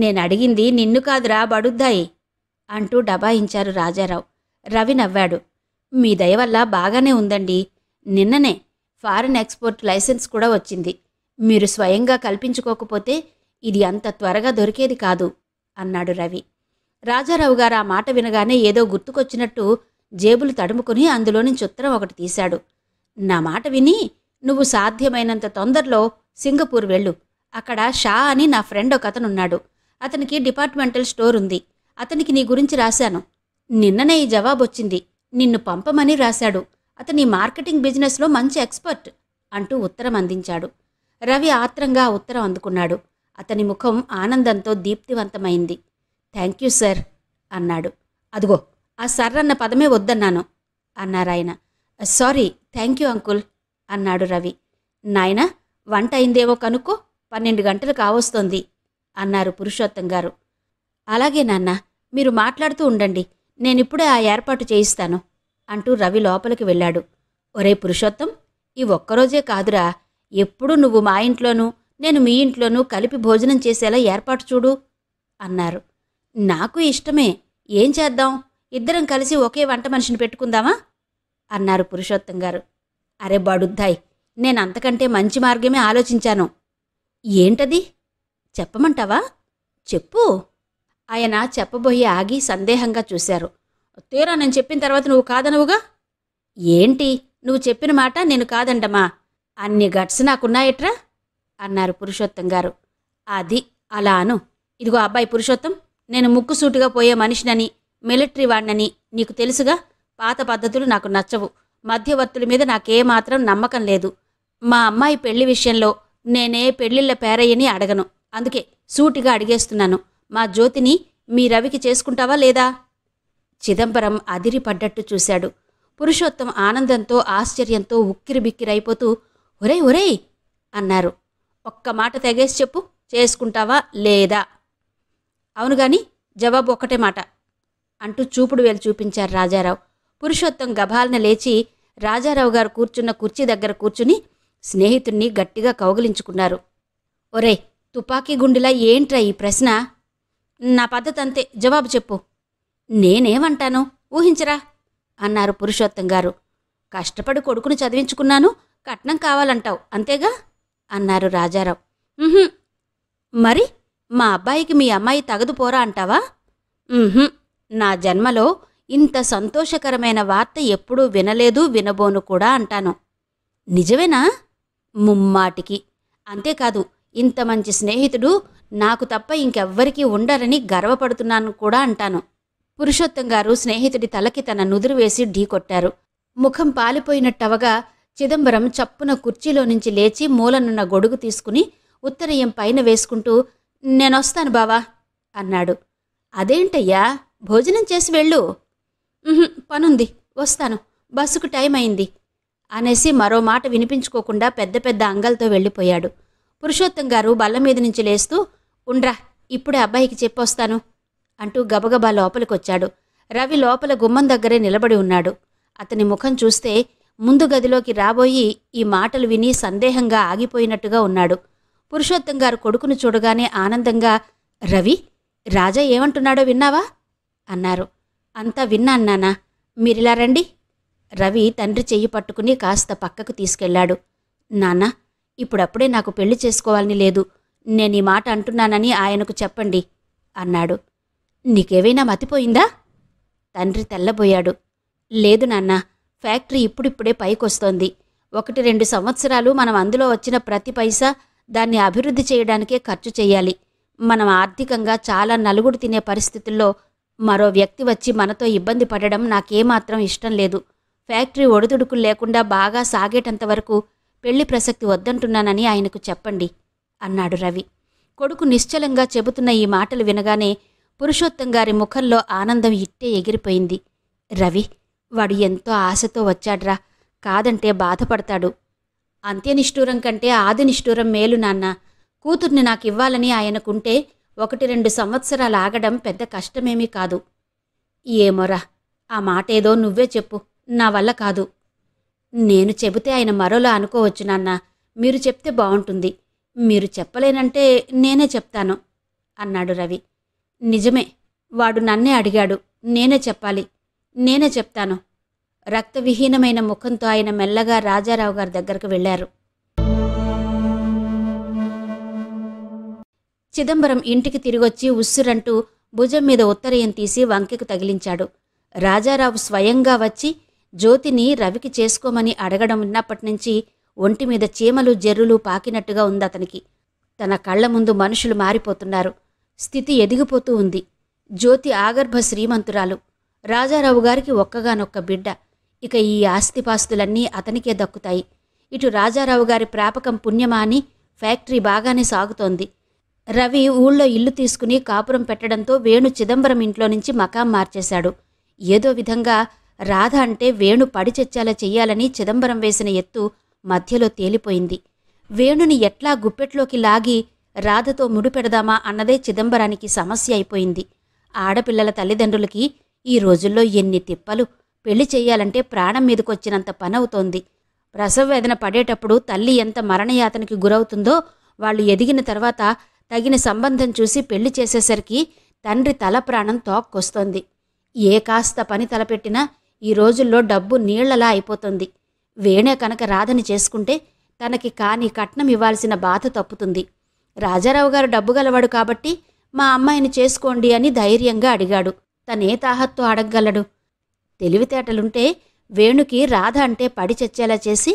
నేను అడిగింది నిన్ను కాదురా బడుద్దాయి అంటూ డబాయించారు రాజారావు రవి నవ్వాడు మీ దయ వల్ల బాగానే ఉందండి నిన్ననే ఫారెన్ ఎక్స్పోర్ట్ లైసెన్స్ కూడా వచ్చింది మీరు స్వయంగా కల్పించుకోకపోతే ఇది అంత త్వరగా దొరికేది కాదు అన్నాడు రవి రాజారావు గారు ఆ మాట వినగానే ఏదో గుర్తుకొచ్చినట్టు జేబులు తడుముకుని అందులో నుంచి ఉత్తరం ఒకటి తీశాడు నా మాట విని నువ్వు సాధ్యమైనంత తొందరలో సింగపూర్ వెళ్ళు అక్కడ షా అని నా ఫ్రెండ్ ఒక అతనున్నాడు అతనికి డిపార్ట్మెంటల్ స్టోర్ ఉంది అతనికి నీ గురించి రాశాను నిన్ననే ఈ జవాబు వచ్చింది నిన్ను పంపమని రాశాడు అతని మార్కెటింగ్ బిజినెస్లో మంచి ఎక్స్పర్ట్ అంటూ ఉత్తరం అందించాడు రవి ఆత్రంగా ఉత్తరం అందుకున్నాడు అతని ముఖం ఆనందంతో దీప్తివంతమైంది థ్యాంక్ యూ సార్ అన్నాడు అదిగో ఆ సర్ అన్న పదమే వద్దన్నాను అన్నారాయన సారీ థ్యాంక్ యూ అంకుల్ అన్నాడు రవి నాయన వంట అయిందేవో కనుక్కో పన్నెండు గంటలు కావస్తోంది అన్నారు పురుషోత్తం గారు అలాగే నాన్న మీరు మాట్లాడుతూ ఉండండి నేనిప్పుడే ఆ ఏర్పాటు చేయిస్తాను అంటూ రవి లోపలికి వెళ్ళాడు ఒరే పురుషోత్తం ఈ ఒక్కరోజే కాదురా ఎప్పుడూ నువ్వు మా ఇంట్లోనూ నేను మీ ఇంట్లోనూ కలిపి భోజనం చేసేలా ఏర్పాటు చూడు అన్నారు నాకు ఇష్టమే ఏం చేద్దాం ఇద్దరం కలిసి ఒకే వంట మనిషిని పెట్టుకుందామా అన్నారు పురుషోత్తం గారు అరే బాడుద్దాయ్ నేను అంతకంటే మంచి మార్గమే ఆలోచించాను ఏంటది చెప్పమంటావా చెప్పు ఆయన చెప్పబోయి ఆగి సందేహంగా చూశారు తీరా నేను చెప్పిన తర్వాత నువ్వు కాదనవుగా ఏంటి నువ్వు చెప్పిన మాట నేను కాదండమా అన్ని గట్స్ నాకున్నాయట్రా అన్నారు పురుషోత్తం గారు అది అలా అను ఇదిగో అబ్బాయి పురుషోత్తం నేను ముక్కుసూటిగా పోయే మనిషినని మిలిటరీ వాడినని నీకు తెలుసుగా పాత పద్ధతులు నాకు నచ్చవు మధ్యవర్తుల మీద నాకేమాత్రం నమ్మకం లేదు మా అమ్మాయి పెళ్లి విషయంలో నేనే పెళ్లిళ్ల పేరయ్యని అడగను అందుకే సూటిగా అడిగేస్తున్నాను మా జ్యోతిని మీ రవికి చేసుకుంటావా లేదా చిదంబరం అదిరిపడ్డట్టు చూశాడు పురుషోత్తం ఆనందంతో ఆశ్చర్యంతో ఉక్కిరిబిక్కిరైపోతూ ఒరే ఒరే అన్నారు ఒక్క మాట తెగేసి చెప్పు చేసుకుంటావా లేదా అవును కానీ జవాబు ఒక్కటే మాట అంటూ చూపుడు వేలు చూపించారు రాజారావు పురుషోత్తం గభాలను లేచి రాజారావు గారు కూర్చున్న కుర్చీ దగ్గర కూర్చుని స్నేహితుణ్ణి గట్టిగా కౌగిలించుకున్నారు ఒరే తుపాకీ గుండెలా ఏంట్రా ఈ ప్రశ్న నా పద్ధతి అంతే జవాబు చెప్పు నేనేమంటాను ఊహించరా అన్నారు పురుషోత్తం గారు కష్టపడి కొడుకును చదివించుకున్నాను కట్నం కావాలంటావు అంతేగా అన్నారు రాజారావు మరి మా అబ్బాయికి మీ అమ్మాయి తగదు పోరా అంటావా నా జన్మలో ఇంత సంతోషకరమైన వార్త ఎప్పుడూ వినలేదు వినబోను కూడా అంటాను నిజమేనా ముమ్మాటికి అంతేకాదు ఇంత మంచి స్నేహితుడు నాకు తప్ప ఇంకెవ్వరికీ ఉండరని గర్వపడుతున్నాను కూడా అంటాను పురుషోత్తం గారు స్నేహితుడి తలకి తన నుదురు వేసి ఢీకొట్టారు ముఖం పాలిపోయినట్టవగా చిదంబరం చప్పున కుర్చీలో నుంచి లేచి మూలనున్న గొడుగు తీసుకుని ఉత్తరయం పైన వేసుకుంటూ నేనొస్తాను బావా అన్నాడు అదేంటయ్యా భోజనం చేసి వెళ్ళు పనుంది వస్తాను బస్సుకు టైం అయింది అనేసి మరో మాట వినిపించుకోకుండా పెద్ద పెద్ద అంగలతో వెళ్ళిపోయాడు పురుషోత్తం గారు బల్ల మీద నుంచి లేస్తూ ఉండ్రా ఇప్పుడే అబ్బాయికి చెప్పొస్తాను అంటూ గబగబా లోపలికొచ్చాడు రవి లోపల గుమ్మం దగ్గరే నిలబడి ఉన్నాడు అతని ముఖం చూస్తే ముందు గదిలోకి రాబోయి ఈ మాటలు విని సందేహంగా ఆగిపోయినట్టుగా ఉన్నాడు పురుషోత్తం గారు కొడుకును చూడగానే ఆనందంగా రవి రాజా ఏమంటున్నాడో విన్నావా అన్నారు అంతా విన్నాను అన్నానా మీరిలా రండి రవి తండ్రి చెయ్యి పట్టుకుని కాస్త పక్కకు తీసుకెళ్లాడు నాన్న ఇప్పుడప్పుడే నాకు పెళ్లి చేసుకోవాలని లేదు నేను ఈ మాట అంటున్నానని ఆయనకు చెప్పండి అన్నాడు నీకేవైనా మతిపోయిందా తండ్రి తెల్లబోయాడు లేదు నాన్న ఫ్యాక్టరీ ఇప్పుడిప్పుడే పైకొస్తోంది ఒకటి రెండు సంవత్సరాలు మనం అందులో వచ్చిన ప్రతి పైసా దాన్ని అభివృద్ధి చేయడానికే ఖర్చు చేయాలి మనం ఆర్థికంగా చాలా నలుగుడు తినే పరిస్థితుల్లో మరో వ్యక్తి వచ్చి మనతో ఇబ్బంది పడడం నాకేమాత్రం ఇష్టం లేదు ఫ్యాక్టరీ ఒడిదుడుకులు లేకుండా బాగా సాగేటంత వరకు పెళ్లి ప్రసక్తి వద్దంటున్నానని ఆయనకు చెప్పండి అన్నాడు రవి కొడుకు నిశ్చలంగా చెబుతున్న ఈ మాటలు వినగానే పురుషోత్తం గారి ముఖంలో ఆనందం ఇట్టే ఎగిరిపోయింది రవి వాడు ఎంతో ఆశతో వచ్చాడ్రా కాదంటే బాధపడతాడు అంత్యనిష్ఠూరం కంటే ఆదినిష్ఠూరం మేలు నాన్న కూతుర్ని నాకివ్వాలని ఆయనకుంటే ఒకటి రెండు సంవత్సరాలు ఆగడం పెద్ద కష్టమేమీ కాదు ఏమోరా ఆ మాట ఏదో నువ్వే చెప్పు నా వల్ల కాదు నేను చెబితే ఆయన మరోలా అనుకోవచ్చు నాన్న మీరు చెప్తే బాగుంటుంది మీరు చెప్పలేనంటే నేనే చెప్తాను అన్నాడు రవి నిజమే వాడు నన్నే అడిగాడు నేనే చెప్పాలి నేనే చెప్తాను రక్తవిహీనమైన ముఖంతో ఆయన మెల్లగా రాజారావు గారి దగ్గరకు వెళ్ళారు చిదంబరం ఇంటికి తిరిగొచ్చి ఉస్సురంటూ భుజం మీద ఉత్తరయం తీసి వంకెకు తగిలించాడు రాజారావు స్వయంగా వచ్చి జ్యోతిని రవికి చేసుకోమని అడగడం నుంచి ఒంటి మీద చీమలు జర్రులు పాకినట్టుగా ఉంది అతనికి తన కళ్ల ముందు మనుషులు మారిపోతున్నారు స్థితి ఎదిగిపోతూ ఉంది జ్యోతి ఆగర్భ శ్రీమంతురాలు రాజారావు గారికి ఒక్కగానొక్క బిడ్డ ఇక ఈ ఆస్తిపాస్తులన్నీ అతనికే దక్కుతాయి ఇటు రాజారావు గారి ప్రాపకం పుణ్యమా అని ఫ్యాక్టరీ బాగానే సాగుతోంది రవి ఊళ్ళో ఇల్లు తీసుకుని కాపురం పెట్టడంతో వేణు చిదంబరం ఇంట్లో నుంచి మకాం మార్చేశాడు ఏదో విధంగా రాధ అంటే వేణు పడిచెచ్చాల చెయ్యాలని చిదంబరం వేసిన ఎత్తు మధ్యలో తేలిపోయింది వేణుని ఎట్లా గుప్పెట్లోకి లాగి రాధతో ముడిపెడదామా అన్నదే చిదంబరానికి సమస్య అయిపోయింది ఆడపిల్లల తల్లిదండ్రులకి ఈ రోజుల్లో ఎన్ని తిప్పలు పెళ్లి చేయాలంటే ప్రాణం మీదకొచ్చినంత పనవుతోంది ప్రసవ వేదన పడేటప్పుడు తల్లి ఎంత మరణయాతనకి గురవుతుందో వాళ్ళు ఎదిగిన తర్వాత తగిన సంబంధం చూసి పెళ్లి చేసేసరికి తండ్రి తల ప్రాణం తోక్కొస్తోంది ఏ కాస్త పని తలపెట్టినా ఈ రోజుల్లో డబ్బు నీళ్లలా అయిపోతుంది వేణే కనుక రాధని చేసుకుంటే తనకి కాని కట్నం ఇవ్వాల్సిన బాధ తప్పుతుంది రాజారావు గారు డబ్బు గలవాడు కాబట్టి మా అమ్మాయిని చేసుకోండి అని ధైర్యంగా అడిగాడు తనే తాహత్తు అడగగలడు తెలివితేటలుంటే వేణుకి రాధ అంటే పడి చచ్చేలా చేసి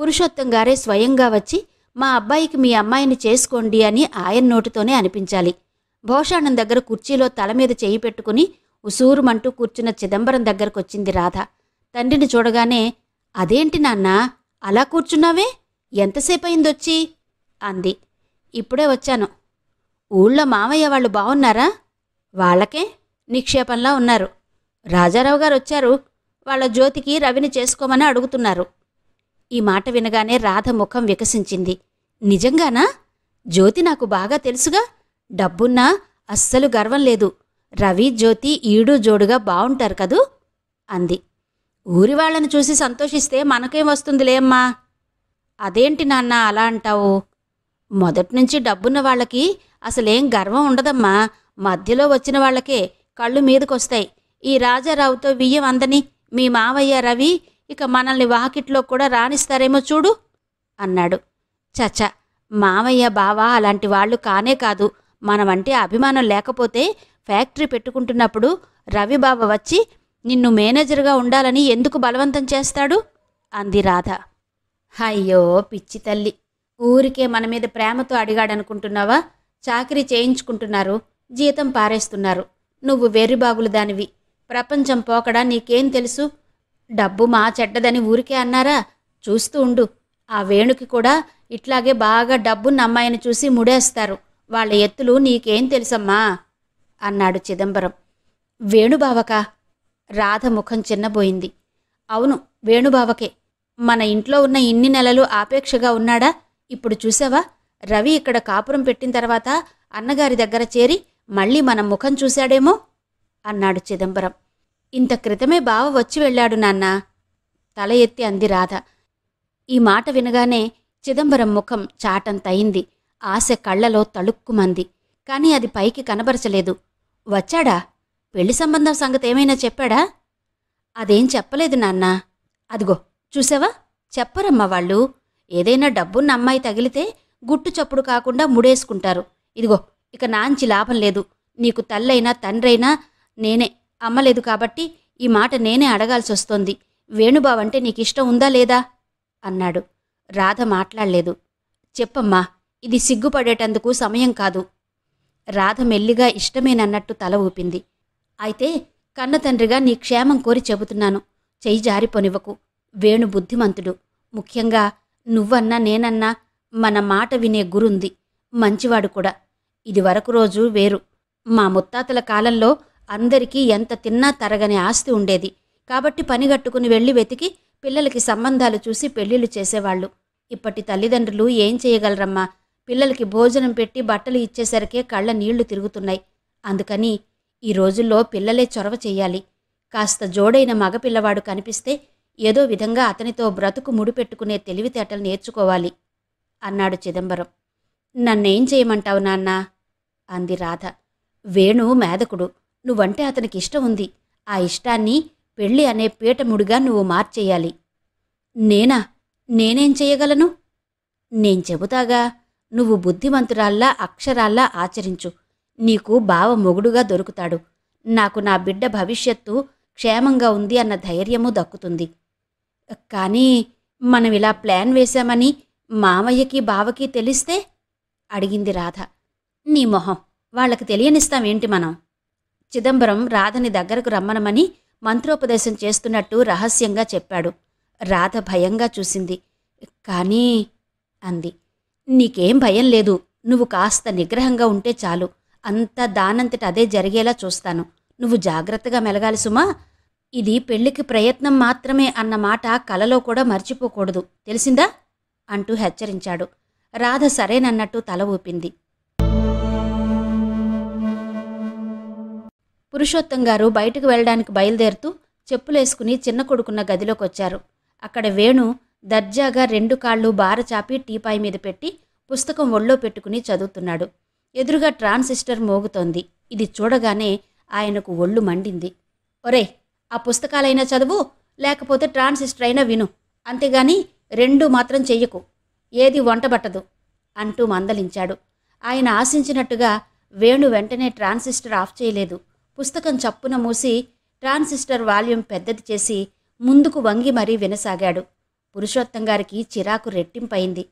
పురుషోత్తం గారే స్వయంగా వచ్చి మా అబ్బాయికి మీ అమ్మాయిని చేసుకోండి అని ఆయన నోటితోనే అనిపించాలి భోషాణం దగ్గర కుర్చీలో తల మీద చేయి పెట్టుకుని ఉసూరుమంటూ కూర్చున్న చిదంబరం దగ్గరకొచ్చింది రాధ తండ్రిని చూడగానే అదేంటి నాన్న అలా కూర్చున్నావే ఎంతసేపు అయిందొచ్చి అంది ఇప్పుడే వచ్చాను ఊళ్ళో మామయ్య వాళ్ళు బాగున్నారా వాళ్ళకే నిక్షేపంలా ఉన్నారు రాజారావు గారు వచ్చారు వాళ్ళ జ్యోతికి రవిని చేసుకోమని అడుగుతున్నారు ఈ మాట వినగానే రాధ ముఖం వికసించింది నిజంగానా జ్యోతి నాకు బాగా తెలుసుగా డబ్బున్నా అస్సలు గర్వం లేదు రవి జ్యోతి ఈడు జోడుగా బావుంటారు కదూ అంది ఊరి వాళ్ళని చూసి సంతోషిస్తే మనకేం వస్తుందిలే అమ్మా అదేంటి నాన్న అలా అంటావు మొదటినుంచి డబ్బున్న వాళ్ళకి అసలేం గర్వం ఉండదమ్మా మధ్యలో వచ్చిన వాళ్ళకే కళ్ళు మీదకొస్తాయి ఈ రాజారావుతో బియ్యం అందని మీ మావయ్య రవి ఇక మనల్ని వాకిట్లో కూడా రాణిస్తారేమో చూడు అన్నాడు చచ్చ మావయ్య బావ అలాంటి వాళ్ళు కానే కాదు మనమంటే అభిమానం లేకపోతే ఫ్యాక్టరీ పెట్టుకుంటున్నప్పుడు రవిబాబ వచ్చి నిన్ను మేనేజర్గా ఉండాలని ఎందుకు బలవంతం చేస్తాడు అంది రాధ అయ్యో పిచ్చి తల్లి ఊరికే మన మీద ప్రేమతో అడిగాడనుకుంటున్నావా చాకరీ చేయించుకుంటున్నారు జీతం పారేస్తున్నారు నువ్వు వెర్రిబాగులు దానివి ప్రపంచం పోకడా నీకేం తెలుసు డబ్బు మా చెడ్డదని ఊరికే అన్నారా చూస్తూ ఉండు ఆ వేణుకి కూడా ఇట్లాగే బాగా డబ్బున్న అమ్మాయిని చూసి ముడేస్తారు వాళ్ళ ఎత్తులు నీకేం తెలుసమ్మా అన్నాడు చిదంబరం వేణుబావక రాధ ముఖం చిన్నబోయింది అవును వేణుబావకే మన ఇంట్లో ఉన్న ఇన్ని నెలలు ఆపేక్షగా ఉన్నాడా ఇప్పుడు చూసావా రవి ఇక్కడ కాపురం పెట్టిన తర్వాత అన్నగారి దగ్గర చేరి మళ్ళీ మన ముఖం చూశాడేమో అన్నాడు చిదంబరం ఇంత క్రితమే బావ వచ్చి వెళ్ళాడు నాన్న తల ఎత్తి అంది రాధ ఈ మాట వినగానే చిదంబరం ముఖం చాటంతయింది ఆశ కళ్లలో తళుక్కుమంది కానీ అది పైకి కనబరచలేదు వచ్చాడా పెళ్లి సంబంధం సంగతి ఏమైనా చెప్పాడా అదేం చెప్పలేదు నాన్న అదిగో చూసావా చెప్పరమ్మా వాళ్ళు ఏదైనా డబ్బున్న అమ్మాయి తగిలితే గుట్టు చప్పుడు కాకుండా ముడేసుకుంటారు ఇదిగో ఇక నాంచి లాభం లేదు నీకు తల్లైనా తండ్రైనా నేనే అమ్మలేదు కాబట్టి ఈ మాట నేనే అడగాల్సి వస్తోంది వేణుబావంటే నీకు ఇష్టం ఉందా లేదా అన్నాడు రాధ మాట్లాడలేదు చెప్పమ్మా ఇది సిగ్గుపడేటందుకు సమయం కాదు రాధ మెల్లిగా ఇష్టమేనన్నట్టు తల ఊపింది అయితే కన్నతండ్రిగా నీ క్షేమం కోరి చెబుతున్నాను చెయ్యి జారిపోనివ్వకు వేణు బుద్ధిమంతుడు ముఖ్యంగా నువ్వన్నా నేనన్నా మన మాట వినే గురుంది మంచివాడు కూడా ఇది వరకు రోజు వేరు మా ముత్తాతల కాలంలో అందరికీ ఎంత తిన్నా తరగని ఆస్తి ఉండేది కాబట్టి పనిగట్టుకుని వెళ్ళి వెతికి పిల్లలకి సంబంధాలు చూసి పెళ్ళిళ్ళు చేసేవాళ్ళు ఇప్పటి తల్లిదండ్రులు ఏం చేయగలరమ్మా పిల్లలకి భోజనం పెట్టి బట్టలు ఇచ్చేసరికే కళ్ళ నీళ్లు తిరుగుతున్నాయి అందుకని ఈ రోజుల్లో పిల్లలే చొరవ చేయాలి కాస్త జోడైన మగపిల్లవాడు కనిపిస్తే ఏదో విధంగా అతనితో బ్రతుకు ముడిపెట్టుకునే తెలివితేటలు నేర్చుకోవాలి అన్నాడు చిదంబరం నన్నేం చేయమంటావు నాన్న అంది రాధ వేణు మేధకుడు నువ్వంటే అతనికి ఇష్టం ఉంది ఆ ఇష్టాన్ని పెళ్ళి అనే పీఠముడిగా నువ్వు మార్చేయాలి నేనా నేనేం చేయగలను నేను చెబుతాగా నువ్వు బుద్ధిమంతురాల్లా అక్షరాల్లా ఆచరించు నీకు బావ మొగుడుగా దొరుకుతాడు నాకు నా బిడ్డ భవిష్యత్తు క్షేమంగా ఉంది అన్న ధైర్యము దక్కుతుంది కానీ మనం ఇలా ప్లాన్ వేశామని మామయ్యకి బావకి తెలిస్తే అడిగింది రాధ నీ మొహం వాళ్ళకి తెలియనిస్తామేంటి మనం చిదంబరం రాధని దగ్గరకు రమ్మనమని మంత్రోపదేశం చేస్తున్నట్టు రహస్యంగా చెప్పాడు రాధ భయంగా చూసింది కానీ అంది నీకేం భయం లేదు నువ్వు కాస్త నిగ్రహంగా ఉంటే చాలు అంతా దానంతట అదే జరిగేలా చూస్తాను నువ్వు జాగ్రత్తగా మెలగాలి సుమా ఇది పెళ్లికి ప్రయత్నం మాత్రమే అన్న మాట కలలో కూడా మర్చిపోకూడదు తెలిసిందా అంటూ హెచ్చరించాడు రాధ సరేనన్నట్టు తల ఊపింది పురుషోత్తం గారు బయటకు వెళ్ళడానికి బయలుదేరుతూ చెప్పులేసుకుని చిన్న కొడుకున్న గదిలోకి వచ్చారు అక్కడ వేణు దర్జాగా రెండు కాళ్ళు బార చాపి టీపాయ్ మీద పెట్టి పుస్తకం ఒళ్ళో పెట్టుకుని చదువుతున్నాడు ఎదురుగా ట్రాన్సిస్టర్ మోగుతోంది ఇది చూడగానే ఆయనకు ఒళ్ళు మండింది ఒరే ఆ పుస్తకాలైనా చదువు లేకపోతే ట్రాన్సిస్టర్ అయినా విను అంతేగాని రెండు మాత్రం చెయ్యకు ఏది వంటబట్టదు అంటూ మందలించాడు ఆయన ఆశించినట్టుగా వేణు వెంటనే ట్రాన్సిస్టర్ ఆఫ్ చేయలేదు పుస్తకం చప్పున మూసి ట్రాన్సిస్టర్ వాల్యూమ్ పెద్దది చేసి ముందుకు వంగి మరీ వినసాగాడు పురుషోత్తం గారికి చిరాకు రెట్టింపయింది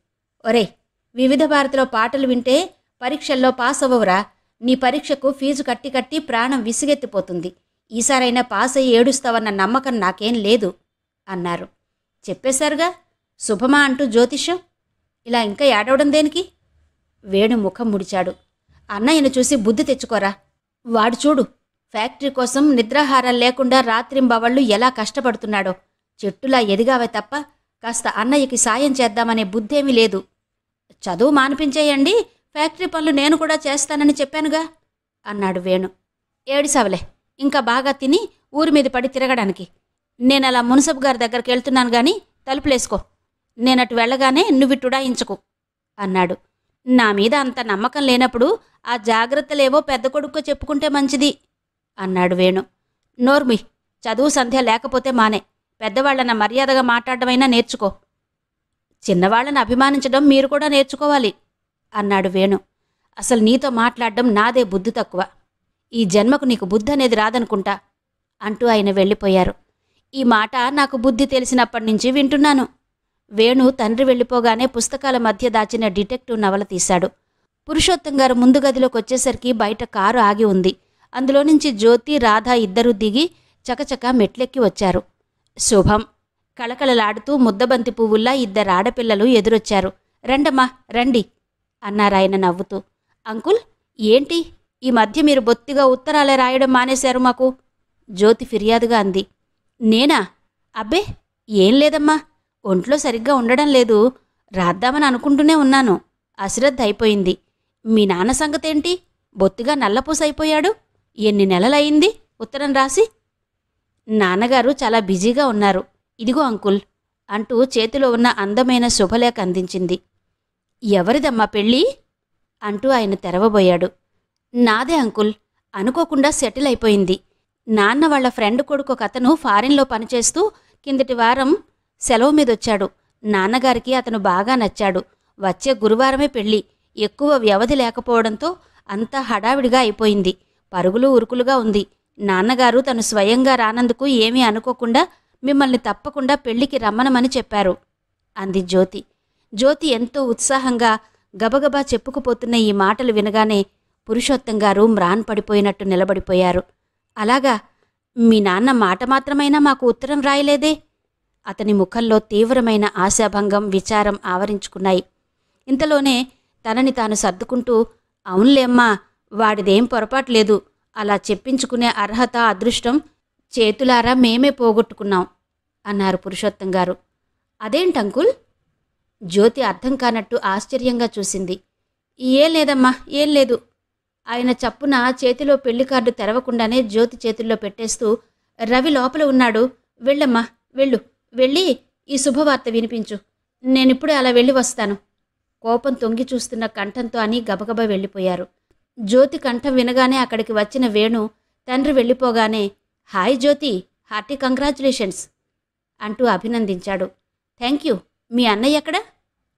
ఒరే వివిధ భారతిలో పాటలు వింటే పరీక్షల్లో పాస్ అవ్వవురా నీ పరీక్షకు ఫీజు కట్టి కట్టి ప్రాణం విసిగెత్తిపోతుంది ఈసారైనా పాస్ అయ్యి ఏడుస్తావన్న నమ్మకం నాకేం లేదు అన్నారు చెప్పేశారుగా శుభమా అంటూ జ్యోతిష్యం ఇలా ఇంకా ఏడవడం దేనికి వేణు ముఖం ముడిచాడు అన్నయ్యను చూసి బుద్ధి తెచ్చుకోరా వాడు చూడు ఫ్యాక్టరీ కోసం నిద్రాహారం లేకుండా రాత్రింబవళ్ళు ఎలా కష్టపడుతున్నాడో చెట్టులా ఎదిగావే తప్ప కాస్త అన్నయ్యకి సాయం చేద్దామనే బుద్ధేమీ లేదు చదువు మానిపించేయండి ఫ్యాక్టరీ పనులు నేను కూడా చేస్తానని చెప్పానుగా అన్నాడు వేణు ఏడిసవలే ఇంకా బాగా తిని ఊరి మీద పడి తిరగడానికి నేను అలా మున్సబ్ గారి దగ్గరికి వెళ్తున్నాను కానీ తలుపులేసుకో నేనటు వెళ్ళగానే నువ్వు టుడాయించకు అన్నాడు నా మీద అంత నమ్మకం లేనప్పుడు ఆ జాగ్రత్తలేవో పెద్ద కొడుకు చెప్పుకుంటే మంచిది అన్నాడు వేణు నోర్మి చదువు సంధ్య లేకపోతే మానే పెద్దవాళ్ళన మర్యాదగా మాట్లాడమైనా నేర్చుకో చిన్నవాళ్లను అభిమానించడం మీరు కూడా నేర్చుకోవాలి అన్నాడు వేణు అసలు నీతో మాట్లాడడం నాదే బుద్ధి తక్కువ ఈ జన్మకు నీకు బుద్ధి అనేది రాదనుకుంటా అంటూ ఆయన వెళ్ళిపోయారు ఈ మాట నాకు బుద్ధి తెలిసినప్పటి నుంచి వింటున్నాను వేణు తండ్రి వెళ్ళిపోగానే పుస్తకాల మధ్య దాచిన డిటెక్టివ్ నవల తీశాడు పురుషోత్తం గారు ముందు గదిలోకి వచ్చేసరికి బయట కారు ఆగి ఉంది అందులో నుంచి జ్యోతి రాధ ఇద్దరూ దిగి చకచక మెట్లెక్కి వచ్చారు శుభం కళకళలాడుతూ ముద్దబంతి పువ్వుల్లా ఇద్దరు ఆడపిల్లలు ఎదురొచ్చారు రండమ్మా రండి అన్నారాయన నవ్వుతూ అంకుల్ ఏంటి ఈ మధ్య మీరు బొత్తిగా ఉత్తరాలు రాయడం మానేశారు మాకు జ్యోతి ఫిర్యాదుగా అంది నేనా అబ్బే ఏం లేదమ్మా ఒంట్లో సరిగ్గా ఉండడం లేదు రాద్దామని అనుకుంటూనే ఉన్నాను అశ్రద్ధ అయిపోయింది మీ నాన్న సంగతేంటి బొత్తిగా నల్లపూసైపోయాడు ఎన్ని నెలలయింది ఉత్తరం రాసి నాన్నగారు చాలా బిజీగా ఉన్నారు ఇదిగో అంకుల్ అంటూ చేతిలో ఉన్న అందమైన శుభలేఖ అందించింది ఎవరిదమ్మా పెళ్ళి అంటూ ఆయన తెరవబోయాడు నాదే అంకుల్ అనుకోకుండా సెటిల్ అయిపోయింది నాన్న వాళ్ళ ఫ్రెండ్ కొడుకు కథను ఫారిన్లో పనిచేస్తూ కిందటి వారం సెలవు మీదొచ్చాడు నాన్నగారికి అతను బాగా నచ్చాడు వచ్చే గురువారమే పెళ్ళి ఎక్కువ వ్యవధి లేకపోవడంతో అంతా హడావిడిగా అయిపోయింది పరుగులు ఉరుకులుగా ఉంది నాన్నగారు తను స్వయంగా రానందుకు ఏమీ అనుకోకుండా మిమ్మల్ని తప్పకుండా పెళ్లికి రమ్మనమని చెప్పారు అంది జ్యోతి జ్యోతి ఎంతో ఉత్సాహంగా గబగబా చెప్పుకుపోతున్న ఈ మాటలు వినగానే పురుషోత్తం గారు మ్రాన్ పడిపోయినట్టు నిలబడిపోయారు అలాగా మీ నాన్న మాట మాత్రమైనా మాకు ఉత్తరం రాయలేదే అతని ముఖంలో తీవ్రమైన ఆశాభంగం విచారం ఆవరించుకున్నాయి ఇంతలోనే తనని తాను సర్దుకుంటూ అవునులేమ్మా వాడిదేం పొరపాటు లేదు అలా చెప్పించుకునే అర్హత అదృష్టం చేతులారా మేమే పోగొట్టుకున్నాం అన్నారు పురుషోత్తం గారు అదేంటంకుల్ జ్యోతి అర్థం కానట్టు ఆశ్చర్యంగా చూసింది ఏం లేదమ్మా ఏం లేదు ఆయన చప్పున చేతిలో పెళ్లి కార్డు తెరవకుండానే జ్యోతి చేతుల్లో పెట్టేస్తూ రవి లోపల ఉన్నాడు వెళ్ళమ్మా వెళ్ళు వెళ్ళి ఈ శుభవార్త వినిపించు నేనిప్పుడే అలా వెళ్ళి వస్తాను కోపం తొంగి చూస్తున్న కంఠంతో అని గబగబా వెళ్ళిపోయారు జ్యోతి కంఠం వినగానే అక్కడికి వచ్చిన వేణు తండ్రి వెళ్ళిపోగానే హాయ్ జ్యోతి హార్టీ కంగ్రాచులేషన్స్ అంటూ అభినందించాడు థ్యాంక్ యూ మీ అన్నయ్య ఎక్కడ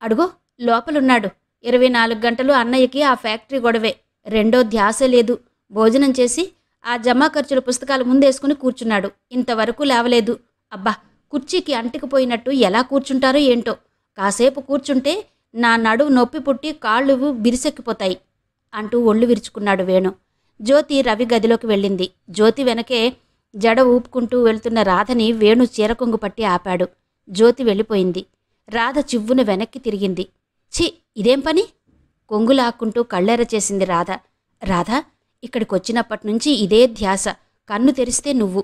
అడుగో లోపలున్నాడు ఇరవై నాలుగు గంటలు అన్నయ్యకి ఆ ఫ్యాక్టరీ గొడవే రెండో ధ్యాస లేదు భోజనం చేసి ఆ జమా ఖర్చుల పుస్తకాలు ముందేసుకుని కూర్చున్నాడు ఇంతవరకు లేవలేదు అబ్బా కుర్చీకి అంటుకుపోయినట్టు ఎలా కూర్చుంటారో ఏంటో కాసేపు కూర్చుంటే నా నడువు నొప్పి పుట్టి కాళ్ళు బిరిసెక్కిపోతాయి అంటూ ఒళ్ళు విరుచుకున్నాడు వేణు జ్యోతి రవి గదిలోకి వెళ్ళింది జ్యోతి వెనకే జడ ఊపుకుంటూ వెళ్తున్న రాధని వేణు చీరకొంగు పట్టి ఆపాడు జ్యోతి వెళ్ళిపోయింది రాధ చివ్వును వెనక్కి తిరిగింది ఛీ ఇదేం పని కొంగులాక్కుంటూ కళ్ళెర చేసింది రాధ రాధ వచ్చినప్పటి నుంచి ఇదే ధ్యాస కన్ను తెరిస్తే నువ్వు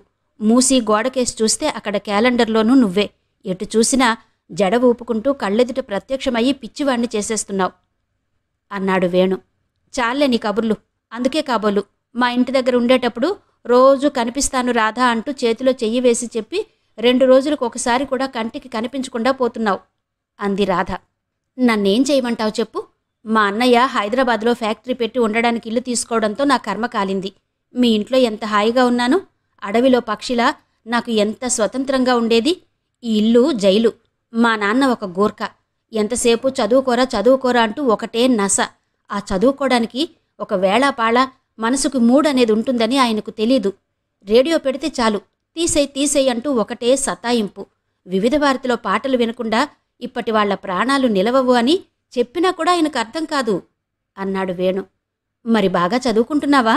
మూసి గోడకేసి చూస్తే అక్కడ క్యాలెండర్లోనూ నువ్వే ఎటు చూసినా జడ ఊపుకుంటూ కళ్ళెదుట ప్రత్యక్షమయ్యి పిచ్చివాణ్ణి చేసేస్తున్నావు అన్నాడు వేణు చాలే నీ కబుర్లు అందుకే కాబోలు మా ఇంటి దగ్గర ఉండేటప్పుడు రోజు కనిపిస్తాను రాధా అంటూ చేతిలో చెయ్యి వేసి చెప్పి రెండు రోజులకు ఒకసారి కూడా కంటికి కనిపించకుండా పోతున్నావు అంది రాధ నన్నేం చేయమంటావు చెప్పు మా అన్నయ్య హైదరాబాద్లో ఫ్యాక్టరీ పెట్టి ఉండడానికి ఇల్లు తీసుకోవడంతో నా కర్మ కాలింది మీ ఇంట్లో ఎంత హాయిగా ఉన్నాను అడవిలో పక్షిలా నాకు ఎంత స్వతంత్రంగా ఉండేది ఈ ఇల్లు జైలు మా నాన్న ఒక గోర్ఖ ఎంతసేపు చదువుకోరా చదువుకోరా అంటూ ఒకటే నస ఆ చదువుకోవడానికి ఒక వేళాపాళ మనసుకు మూడ్ అనేది ఉంటుందని ఆయనకు తెలీదు రేడియో పెడితే చాలు తీసేయి తీసేయి అంటూ ఒకటే సతాయింపు వివిధ భారతిలో పాటలు వినకుండా ఇప్పటి వాళ్ల ప్రాణాలు నిలవవు అని చెప్పినా కూడా ఆయనకు అర్థం కాదు అన్నాడు వేణు మరి బాగా చదువుకుంటున్నావా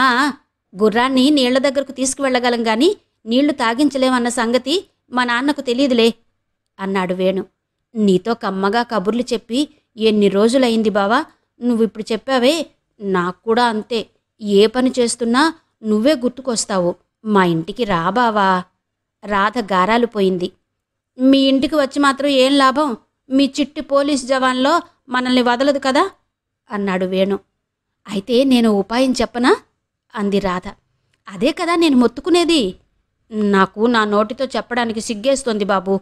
ఆ గుర్రాన్ని నీళ్ల దగ్గరకు తీసుకువెళ్ళగలం గాని నీళ్లు తాగించలేమన్న సంగతి మా నాన్నకు తెలియదులే అన్నాడు వేణు నీతో కమ్మగా కబుర్లు చెప్పి ఎన్ని రోజులైంది బావా నువ్వు ఇప్పుడు చెప్పావే నాకు కూడా అంతే ఏ పని చేస్తున్నా నువ్వే గుర్తుకొస్తావు మా ఇంటికి రా బావా రాధ గారాలు పోయింది మీ ఇంటికి వచ్చి మాత్రం ఏం లాభం మీ చిట్టి పోలీస్ జవాన్లో మనల్ని వదలదు కదా అన్నాడు వేణు అయితే నేను ఉపాయం చెప్పనా అంది రాధ అదే కదా నేను మొత్తుకునేది నాకు నా నోటితో చెప్పడానికి సిగ్గేస్తోంది బాబు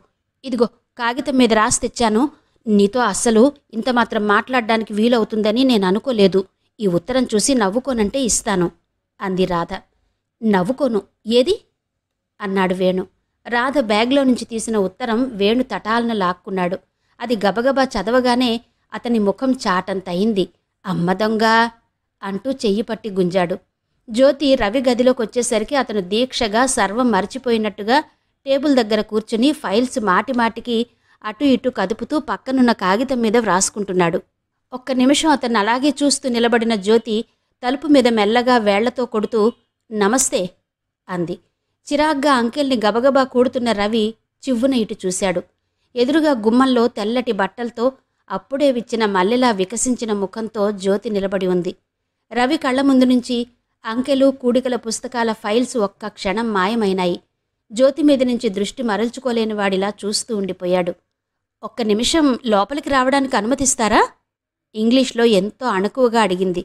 ఇదిగో కాగితం మీద రాసి తెచ్చాను నీతో అస్సలు ఇంత మాత్రం మాట్లాడడానికి వీలవుతుందని నేను అనుకోలేదు ఈ ఉత్తరం చూసి నవ్వుకోనంటే ఇస్తాను అంది రాధ నవ్వుకోను ఏది అన్నాడు వేణు రాధ బ్యాగ్లో నుంచి తీసిన ఉత్తరం వేణు తటాలను లాక్కున్నాడు అది గబగబా చదవగానే అతని ముఖం చాటంతయింది అమ్మ అంటూ చెయ్యి పట్టి గుంజాడు జ్యోతి రవి గదిలోకి వచ్చేసరికి అతను దీక్షగా సర్వం మర్చిపోయినట్టుగా టేబుల్ దగ్గర కూర్చుని ఫైల్స్ మాటిమాటికి అటు ఇటు కదుపుతూ పక్కనున్న కాగితం మీద వ్రాసుకుంటున్నాడు ఒక్క నిమిషం అతను అలాగే చూస్తూ నిలబడిన జ్యోతి తలుపు మీద మెల్లగా వేళ్లతో కొడుతూ నమస్తే అంది చిరాగ్గా అంకెల్ని గబగబా కూడుతున్న రవి చివ్వున ఇటు చూశాడు ఎదురుగా గుమ్మంలో తెల్లటి బట్టలతో అప్పుడే విచ్చిన మల్లెలా వికసించిన ముఖంతో జ్యోతి నిలబడి ఉంది రవి కళ్ళ ముందు నుంచి అంకెలు కూడికల పుస్తకాల ఫైల్స్ ఒక్క క్షణం మాయమైనాయి జ్యోతి మీద నుంచి దృష్టి మరల్చుకోలేని వాడిలా చూస్తూ ఉండిపోయాడు ఒక్క నిమిషం లోపలికి రావడానికి అనుమతిస్తారా ఇంగ్లీష్లో ఎంతో అణకువగా అడిగింది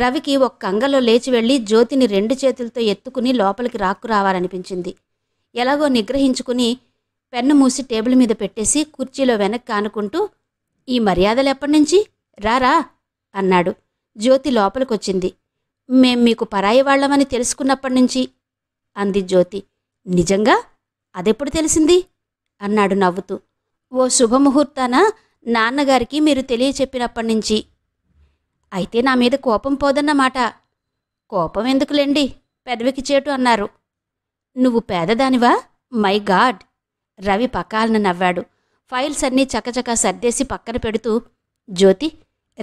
రవికి ఒక కంగలో లేచి వెళ్ళి జ్యోతిని రెండు చేతులతో ఎత్తుకుని లోపలికి రాక్కు రావాలనిపించింది ఎలాగో నిగ్రహించుకుని పెన్ను మూసి టేబుల్ మీద పెట్టేసి కుర్చీలో వెనక్కి ఆనుకుంటూ ఈ మర్యాదలు ఎప్పటి నుంచి రారా అన్నాడు జ్యోతి లోపలికొచ్చింది మేం మీకు పరాయి వాళ్ళమని తెలుసుకున్నప్పటి నుంచి అంది జ్యోతి నిజంగా అదెప్పుడు తెలిసింది అన్నాడు నవ్వుతూ ఓ శుభముహూర్తాన నాన్నగారికి మీరు తెలియచెప్పినప్పటి నుంచి అయితే నా మీద కోపం పోదన్నమాట కోపం ఎందుకులేండి పెదవికి చేటు అన్నారు నువ్వు పేదదానివా మై గాడ్ రవి పకాలను నవ్వాడు ఫైల్స్ అన్నీ చకచకా సర్దేసి పక్కన పెడుతూ జ్యోతి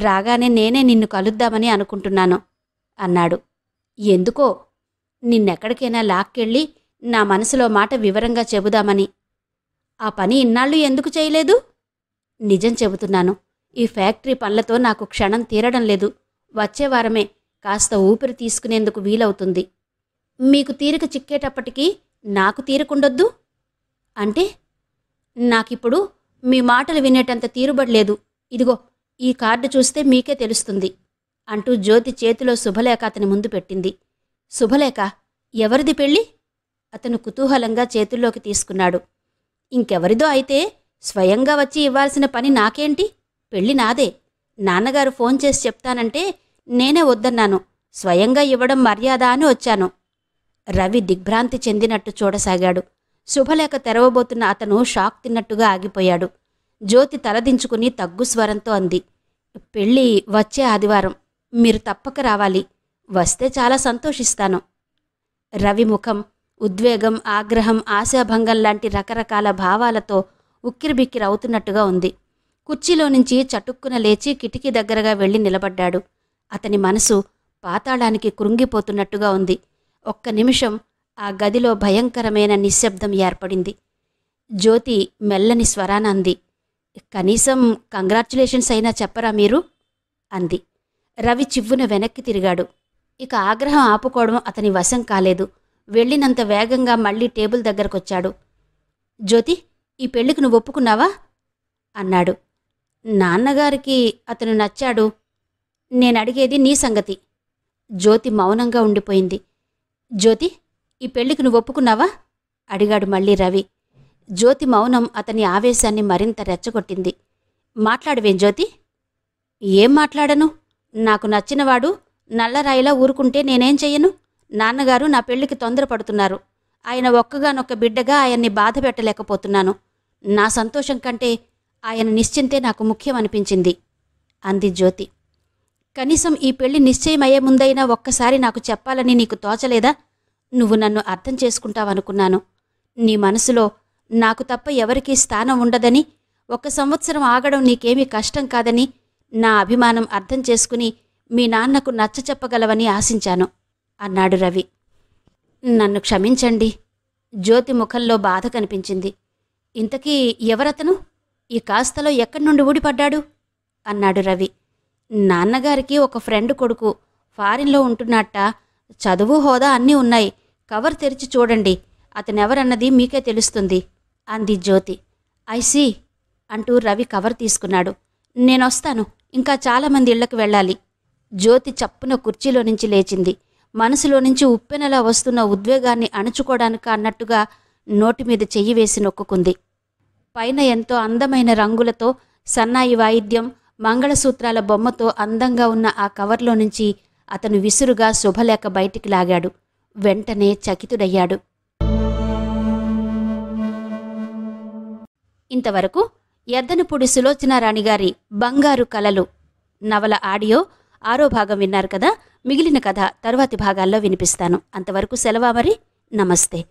రాగానే నేనే నిన్ను కలుద్దామని అనుకుంటున్నాను అన్నాడు ఎందుకో నిన్నెక్కడికైనా లాక్కెళ్ళి నా మనసులో మాట వివరంగా చెబుదామని ఆ పని ఇన్నాళ్ళు ఎందుకు చేయలేదు నిజం చెబుతున్నాను ఈ ఫ్యాక్టరీ పనులతో నాకు క్షణం తీరడం లేదు వచ్చే వారమే కాస్త ఊపిరి తీసుకునేందుకు వీలవుతుంది మీకు తీరిక చిక్కేటప్పటికీ నాకు తీరకుండొద్దు అంటే నాకిప్పుడు మీ మాటలు వినేటంత తీరుబడలేదు ఇదిగో ఈ కార్డు చూస్తే మీకే తెలుస్తుంది అంటూ జ్యోతి చేతిలో శుభలేఖ అతని ముందు పెట్టింది శుభలేఖ ఎవరిది పెళ్ళి అతను కుతూహలంగా చేతుల్లోకి తీసుకున్నాడు ఇంకెవరిదో అయితే స్వయంగా వచ్చి ఇవ్వాల్సిన పని నాకేంటి పెళ్ళి నాదే నాన్నగారు ఫోన్ చేసి చెప్తానంటే నేనే వద్దన్నాను స్వయంగా ఇవ్వడం మర్యాద అని వచ్చాను రవి దిగ్భ్రాంతి చెందినట్టు చూడసాగాడు శుభలేఖ తెరవబోతున్న అతను షాక్ తిన్నట్టుగా ఆగిపోయాడు జ్యోతి తలదించుకుని తగ్గు స్వరంతో అంది పెళ్ళి వచ్చే ఆదివారం మీరు తప్పక రావాలి వస్తే చాలా సంతోషిస్తాను రవి ముఖం ఉద్వేగం ఆగ్రహం ఆశాభంగం లాంటి రకరకాల భావాలతో ఉక్కిరిబిక్కిరవుతున్నట్టుగా ఉంది కుర్చీలో నుంచి చటుక్కున లేచి కిటికీ దగ్గరగా వెళ్ళి నిలబడ్డాడు అతని మనసు పాతాళానికి కృంగిపోతున్నట్టుగా ఉంది ఒక్క నిమిషం ఆ గదిలో భయంకరమైన నిశ్శబ్దం ఏర్పడింది జ్యోతి మెల్లని స్వరాన అంది కనీసం కంగ్రాచులేషన్స్ అయినా చెప్పరా మీరు అంది రవి చివ్వున వెనక్కి తిరిగాడు ఇక ఆగ్రహం ఆపుకోవడం అతని వశం కాలేదు వెళ్ళినంత వేగంగా మళ్ళీ టేబుల్ దగ్గరకొచ్చాడు జ్యోతి ఈ పెళ్లికి నువ్వు ఒప్పుకున్నావా అన్నాడు నాన్నగారికి అతను నచ్చాడు నేను అడిగేది నీ సంగతి జ్యోతి మౌనంగా ఉండిపోయింది జ్యోతి ఈ పెళ్లికి నువ్వు ఒప్పుకున్నావా అడిగాడు మళ్ళీ రవి జ్యోతి మౌనం అతని ఆవేశాన్ని మరింత రెచ్చగొట్టింది మాట్లాడవేం జ్యోతి ఏం మాట్లాడను నాకు నచ్చినవాడు నల్లరాయిలా ఊరుకుంటే నేనేం చెయ్యను నాన్నగారు నా పెళ్లికి తొందరపడుతున్నారు ఆయన ఒక్కగానొక్క బిడ్డగా ఆయన్ని బాధ పెట్టలేకపోతున్నాను నా సంతోషం కంటే ఆయన నిశ్చింతే నాకు ముఖ్యం అనిపించింది అంది జ్యోతి కనీసం ఈ పెళ్లి నిశ్చయమయ్యే ముందైనా ఒక్కసారి నాకు చెప్పాలని నీకు తోచలేదా నువ్వు నన్ను అర్థం చేసుకుంటావనుకున్నాను నీ మనసులో నాకు తప్ప ఎవరికీ స్థానం ఉండదని ఒక సంవత్సరం ఆగడం నీకేమీ కష్టం కాదని నా అభిమానం అర్థం చేసుకుని మీ నాన్నకు నచ్చ చెప్పగలవని ఆశించాను అన్నాడు రవి నన్ను క్షమించండి జ్యోతి ముఖంలో బాధ కనిపించింది ఇంతకీ ఎవరతను ఈ కాస్తలో ఎక్కడి నుండి ఊడిపడ్డాడు అన్నాడు రవి నాన్నగారికి ఒక ఫ్రెండ్ కొడుకు ఫారిన్లో ఉంటున్నట్ట చదువు హోదా అన్నీ ఉన్నాయి కవర్ తెరిచి చూడండి అతనెవరన్నది మీకే తెలుస్తుంది అంది జ్యోతి ఐసి అంటూ రవి కవర్ తీసుకున్నాడు నేనొస్తాను ఇంకా చాలామంది ఇళ్లకు వెళ్ళాలి జ్యోతి చప్పున కుర్చీలో నుంచి లేచింది మనసులో నుంచి ఉప్పెనలా వస్తున్న ఉద్వేగాన్ని అణుచుకోవడానికి అన్నట్టుగా నోటి మీద చెయ్యి వేసి నొక్కుకుంది పైన ఎంతో అందమైన రంగులతో సన్నాయి వాయిద్యం మంగళసూత్రాల బొమ్మతో అందంగా ఉన్న ఆ కవర్లో నుంచి అతను విసురుగా శుభలేఖ బయటికి లాగాడు వెంటనే చకితుడయ్యాడు ఇంతవరకు ఎద్దనపూడి సులోచనారాణి గారి బంగారు కలలు నవల ఆడియో ఆరో భాగం విన్నారు కదా మిగిలిన కథ తరువాతి భాగాల్లో వినిపిస్తాను అంతవరకు సెలవా మరి నమస్తే